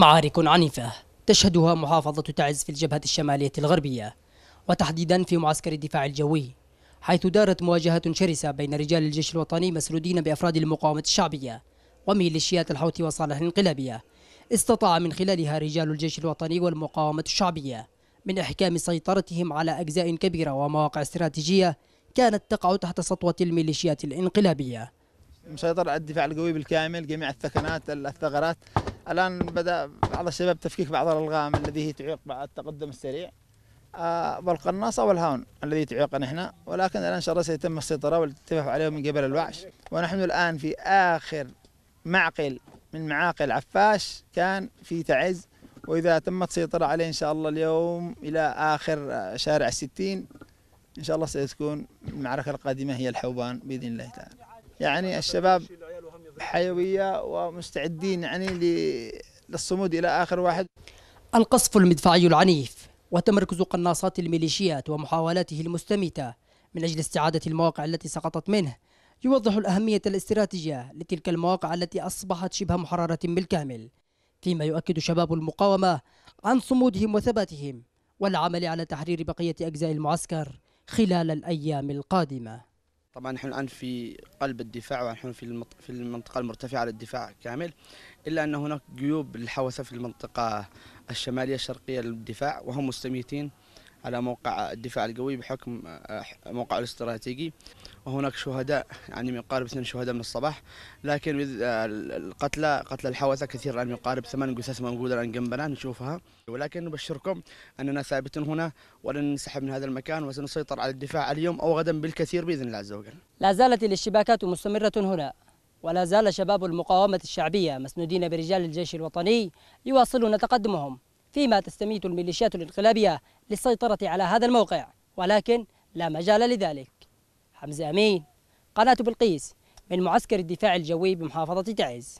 معارك عنيفة تشهدها محافظة تعز في الجبهة الشمالية الغربية وتحديدا في معسكر الدفاع الجوي حيث دارت مواجهة شرسة بين رجال الجيش الوطني مسرودين بأفراد المقاومة الشعبية وميليشيات الحوثي وصالح الانقلابية استطاع من خلالها رجال الجيش الوطني والمقاومة الشعبية من إحكام سيطرتهم على أجزاء كبيرة ومواقع استراتيجية كانت تقع تحت سطوة الميليشيات الانقلابية مسيطر على الدفاع القوي بالكامل جميع الثكنات الثغرات الآن بدأ بعض الشباب تفكيك بعض الألغام الذي هي تعيق التقدم السريع والقناصة آه، والهاون الذي تعيقنا احنا ولكن الآن إن شاء الله سيتم السيطرة والاتفاق عليهم من قبل الوحش ونحن الآن في آخر معقل من معاقل عفاش كان في تعز وإذا تمت السيطرة عليه إن شاء الله اليوم إلى آخر شارع الستين إن شاء الله ستكون المعركة القادمة هي الحوبان بإذن الله تعالى يعني الشباب حيويه ومستعدين يعني للصمود الى اخر واحد القصف المدفعي العنيف وتمركز قناصات الميليشيات ومحاولاته المستميته من اجل استعاده المواقع التي سقطت منه يوضح الاهميه الاستراتيجيه لتلك المواقع التي اصبحت شبه محرره بالكامل فيما يؤكد شباب المقاومه عن صمودهم وثباتهم والعمل على تحرير بقيه اجزاء المعسكر خلال الايام القادمه طبعا نحن الان في قلب الدفاع ونحن في في المنطقه المرتفعه للدفاع كامل الا ان هناك جيوب للحوسه في المنطقه الشماليه الشرقيه للدفاع وهم مستميتين على موقع الدفاع القوي بحكم آه، موقعه الاستراتيجي وهناك شهداء يعني ما يقارب اثنين شهداء من الصباح لكن آه، القتلى قتلى الحوثة كثير الآن يقارب ثمان جثث موجودة الآن جنبنا نشوفها ولكن نبشركم أننا ثابتون هنا ولن ننسحب من هذا المكان وسنسيطر على الدفاع اليوم أو غدا بالكثير بإذن الله عز وجل لا زالت الاشتباكات مستمرة هنا ولا زال شباب المقاومة الشعبية مسنودين برجال الجيش الوطني يواصلون تقدمهم فيما تستميت الميليشيات الانقلابية للسيطرة على هذا الموقع ولكن لا مجال لذلك حمزة أمين قناة بلقيس من معسكر الدفاع الجوي بمحافظة تعز